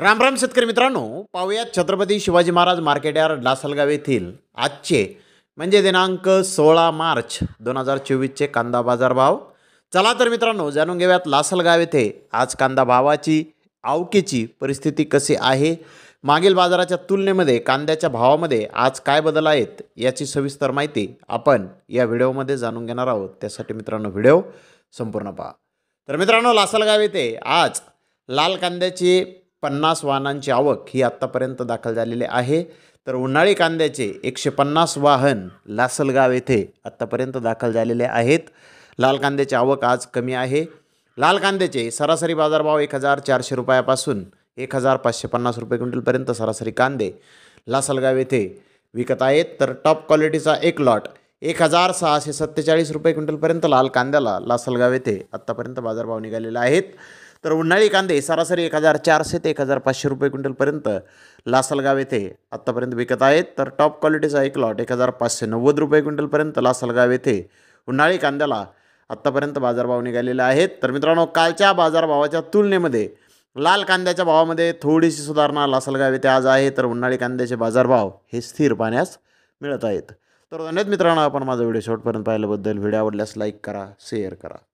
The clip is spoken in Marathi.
राम राम शेतकरी मित्रांनो पाहूयात छत्रपती शिवाजी महाराज मार्केट यार्ड लासलगाव येथील आजचे म्हणजे दिनांक सोळा मार्च दोन हजार चोवीसचे कांदा बाजार भाव चला तर मित्रांनो जाणून घेऊयात लासलगाव येथे आज कांदा भावाची आवकेची परिस्थिती कशी आहे मागील बाजाराच्या तुलनेमध्ये कांद्याच्या भावामध्ये आज काय बदल आहेत याची सविस्तर माहिती आपण या व्हिडिओमध्ये जाणून घेणार आहोत त्यासाठी मित्रांनो व्हिडिओ संपूर्ण पहा तर मित्रांनो लासलगाव येथे आज लाल कांद्याची पन्नास वाहनांची आवक ही आत्तापर्यंत दाखल झालेली आहे तर उन्हाळी कांद्याचे एकशे पन्नास वाहन लासलगाव येथे आत्तापर्यंत दाखल झालेले आहेत लाल कांद्याची आवक आज कमी आहे लाल कांद्याचे सरासरी बाजारभाव एक हजार चारशे रुपयापासून एक हजार पाचशे पन्नास रुपये क्विंटलपर्यंत सरासरी कांदे लासलगाव येथे विकत आहेत तर टॉप क्वालिटीचा एक लॉट एक हजार सहाशे सत्तेचाळीस रुपये क्विंटलपर्यंत लाल कांद्याला लासलगाव येथे आत्तापर्यंत बाजारभाव निघालेला आहेत तर उन्हाळी कांदे सरासरी एक हजार चारशे ते एक हजार पाचशे रुपये क्विंटलपर्यंत लासलगाव येथे आत्तापर्यंत विकत आहेत तर टॉप क्वालिटीचा एक लॉट एक हजार पाचशे नव्वद रुपये क्विंटलपर्यंत लासलगाव येथे उन्हाळी कांद्याला आत्तापर्यंत बाजारभाव निघालेले आहेत तर मित्रांनो कालच्या बाजारभावाच्या तुलनेमध्ये लाल कांद्याच्या भावामध्ये थोडीशी सुधारणा लासलगाव येथे आज आहे तर उन्हाळी कांद्याचे बाजारभाव हे स्थिर पाहण्यास मिळत आहेत तर धन्यवाद मित्रांनो आपण माझा व्हिडिओ शॉर्टपर्यंत पाहिल्याबद्दल व्हिडिओ आवडल्यास लाईक करा शेअर करा